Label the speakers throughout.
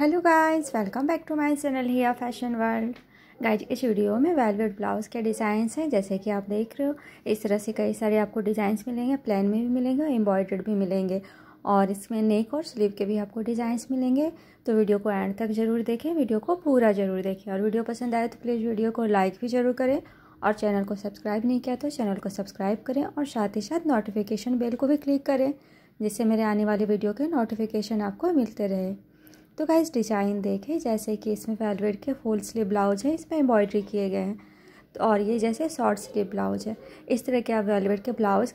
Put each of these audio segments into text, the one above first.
Speaker 1: hello guys welcome back to my channel Hiya fashion world guys इस video में velvet blouse के designs हैं जैसे कि आप देख रहे हो इस तरह से कई सारे आपको डिज़ाइंस मिलेंगे प्लेन में भी मिलेंगे और एम्ब्रॉयड्रेड भी मिलेंगे और इसमें नेक और स्लीव के भी आपको डिज़ाइंस मिलेंगे तो वीडियो को एंड तक ज़रूर देखें वीडियो को पूरा ज़रूर देखें और वीडियो पसंद आए तो प्लीज़ वीडियो को लाइक भी ज़रूर करें और चैनल को सब्सक्राइब नहीं किया तो चैनल को सब्सक्राइब करें और साथ ही साथ नोटिफिकेशन बेल को भी क्लिक करें जिससे मेरे आने वाले वीडियो के नोटिफिकेशन आपको मिलते रहे तो गाइस डिजाइन देखें जैसे कि इसमें वेलवेट के फुल स्लीव ब्लाउज है इसमें एम्ब्रॉयडरी किए गए हैं तो और ये जैसे शॉर्ट स्लीव ब्लाउज है इस तरह के आप वेलवेट के ब्लाउज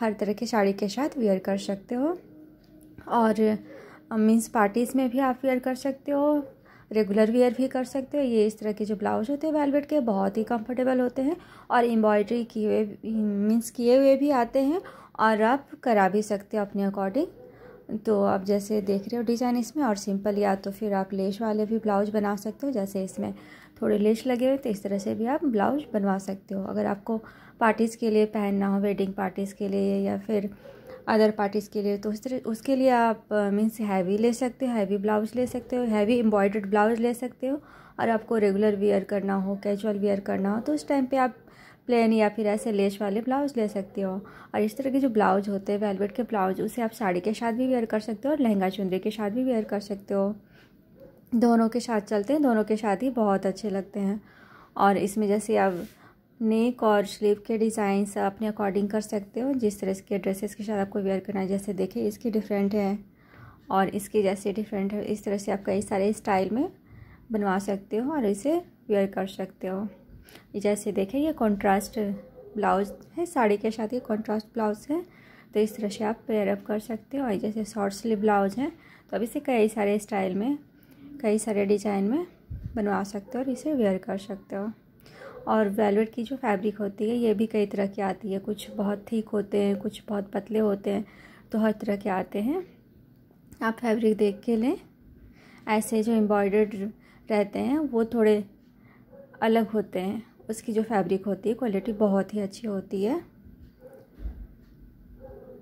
Speaker 1: हर तरह के साड़ी के साथ वेयर कर सकते हो और मीन्स पार्टीज़ में भी आप वेयर कर सकते हो रेगुलर वेयर भी कर सकते हो ये इस तरह के जो ब्लाउज होते हैं वेलवेट के बहुत ही कंफर्टेबल होते हैं और एम्ब्रॉयड्री किए मीन्स किए हुए भी आते हैं और आप करा भी सकते हो अपने अकॉर्डिंग तो आप जैसे देख रहे हो डिज़ाइन इसमें और सिंपल या तो फिर आप लेश वाले भी ब्लाउज बना सकते हो जैसे इसमें थोड़े लेस लगे हुए तो इस तरह से भी आप ब्लाउज बनवा सकते हो अगर आपको पार्टीज़ के लिए पहनना हो वेडिंग पार्टीज़ के लिए या फिर अदर पार्टीज़ के लिए तो उस तरह उसके लिए आप मीन्स हैवी ले सकते हो हैवी ब्लाउज ले सकते हो हैवी एम्ब्रॉयडर्ड ब्लाउज ले सकते हो और आपको रेगुलर वेयर करना हो कैजुअल वेयर करना हो तो उस टाइम पे आप प्लेन या फिर ऐसे लेस वाले ब्लाउज ले सकते हो और इस तरह के जो ब्लाउज होते हैं वेलवेट के ब्लाउज उसे आप साड़ी के साथ भी वेयर कर सकते हो और लहंगा चुनरी के साथ भी वेयर कर सकते हो दोनों के साथ चलते हैं दोनों के साथ ही बहुत अच्छे लगते हैं और इसमें जैसे आप नेक और स्लीव के डिज़ाइंस अपने अकॉर्डिंग कर सकते हो जिस तरह के ड्रेसेस के साथ आपको वेयर करना है जैसे देखिए इसकी डिफरेंट है और इसके जैसे डिफरेंट है इस तरह से आप कई सारे स्टाइल में बनवा सकते हो और इसे वेयर कर सकते हो जैसे देखें ये कॉन्ट्रास्ट ब्लाउज है साड़ी के साथ ये कॉन्ट्रास्ट ब्लाउज है तो इस तरह से आप पेयरअप कर सकते हो और जैसे शॉर्ट स्लीव ब्लाउज है तो अब इसे कई सारे स्टाइल में कई सारे डिजाइन में बनवा सकते हो और इसे वेयर कर सकते हो और वेलवेट की जो फैब्रिक होती है ये भी कई तरह की आती है कुछ बहुत ठीक होते हैं कुछ बहुत पतले होते हैं तो हर तरह के आते हैं आप फैब्रिक देख के लें ऐसे जो एम्ब्रॉयडर्ड रहते हैं वो थोड़े अलग होते हैं उसकी जो फैब्रिक होती है क्वालिटी बहुत ही अच्छी होती है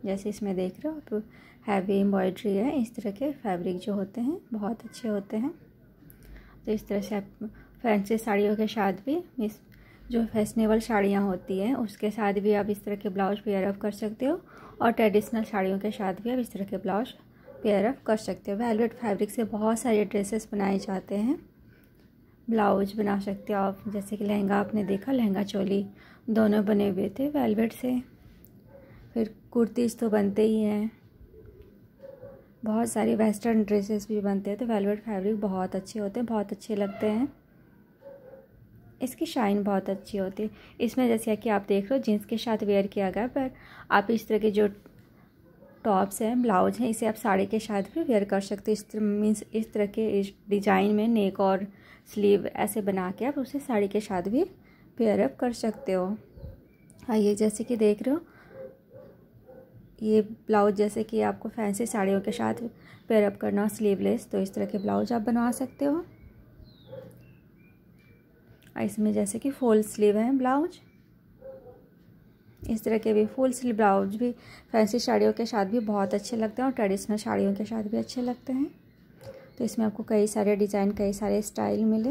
Speaker 1: जैसे इसमें देख रहे हो तो हैवी एम्ब्रॉयड्री है इस तरह के फैब्रिक जो होते हैं बहुत अच्छे होते हैं तो इस तरह से आप फैंसी साड़ियों के साथ भी इस जो फैशनेबल साड़ियाँ होती हैं उसके साथ भी आप इस तरह के ब्लाउज पेयर ऑफ कर सकते हो और ट्रेडिशनल साड़ियों के साथ भी आप इस तरह के ब्लाउज पेयर कर सकते हो वेलवेट फैब्रिक से बहुत सारे ड्रेसेस बनाए जाते हैं ब्लाउज बना सकते हो आप जैसे कि लहंगा आपने देखा लहंगा चोली दोनों बने हुए थे वेलवेट से फिर कुर्तीज़ तो बनते ही हैं बहुत सारी वेस्टर्न ड्रेसेस भी बनते हैं तो वेलवेट फैब्रिक बहुत अच्छे होते हैं बहुत अच्छे लगते हैं इसकी शाइन बहुत अच्छी होती है इसमें जैसे कि आप देख रहे हो जीन्स के साथ वेयर किया गया पर आप इस तरह के जो टॉप्स हैं ब्लाउज हैं इसे आप साड़ी के साथ भी वेयर कर सकते हो इस मीन्स इस तरह के इस डिज़ाइन में नेक और स्लीव ऐसे बना के आप उसे साड़ी के साथ भी पेयरअप कर सकते हो आइए जैसे कि देख रहे हो ये ब्लाउज जैसे कि आपको फैंसी साड़ियों के साथ पेयरअप करना हो स्लीवलेस तो इस तरह के ब्लाउज आप बनवा सकते हो इसमें जैसे कि फुल स्लीव है ब्लाउज इस तरह के भी फुल स्लीव ब्लाउज भी फैंसी साड़ियों के साथ भी बहुत अच्छे लगते हैं और ट्रेडिशनल साड़ियों के साथ भी अच्छे लगते हैं तो इसमें आपको कई सारे डिज़ाइन कई सारे स्टाइल मिले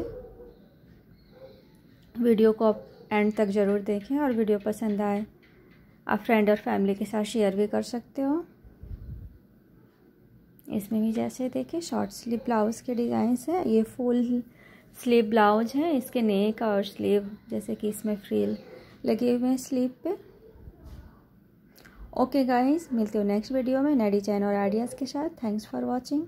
Speaker 1: वीडियो को आप एंड तक ज़रूर देखें और वीडियो पसंद आए आप फ्रेंड और फैमिली के साथ शेयर भी कर सकते हो इसमें भी जैसे देखिए शॉर्ट स्लीव ब्लाउज़ के डिजाइन है ये फुल स्लीव ब्लाउज है इसके नेक और स्लीव जैसे कि इसमें फ्रील लगे हुए हैं स्लीव पे ओके गाइस मिलते हो नेक्स्ट वीडियो में नए डिज़ाइन और आइडियाज़ के साथ थैंक्स फॉर वॉचिंग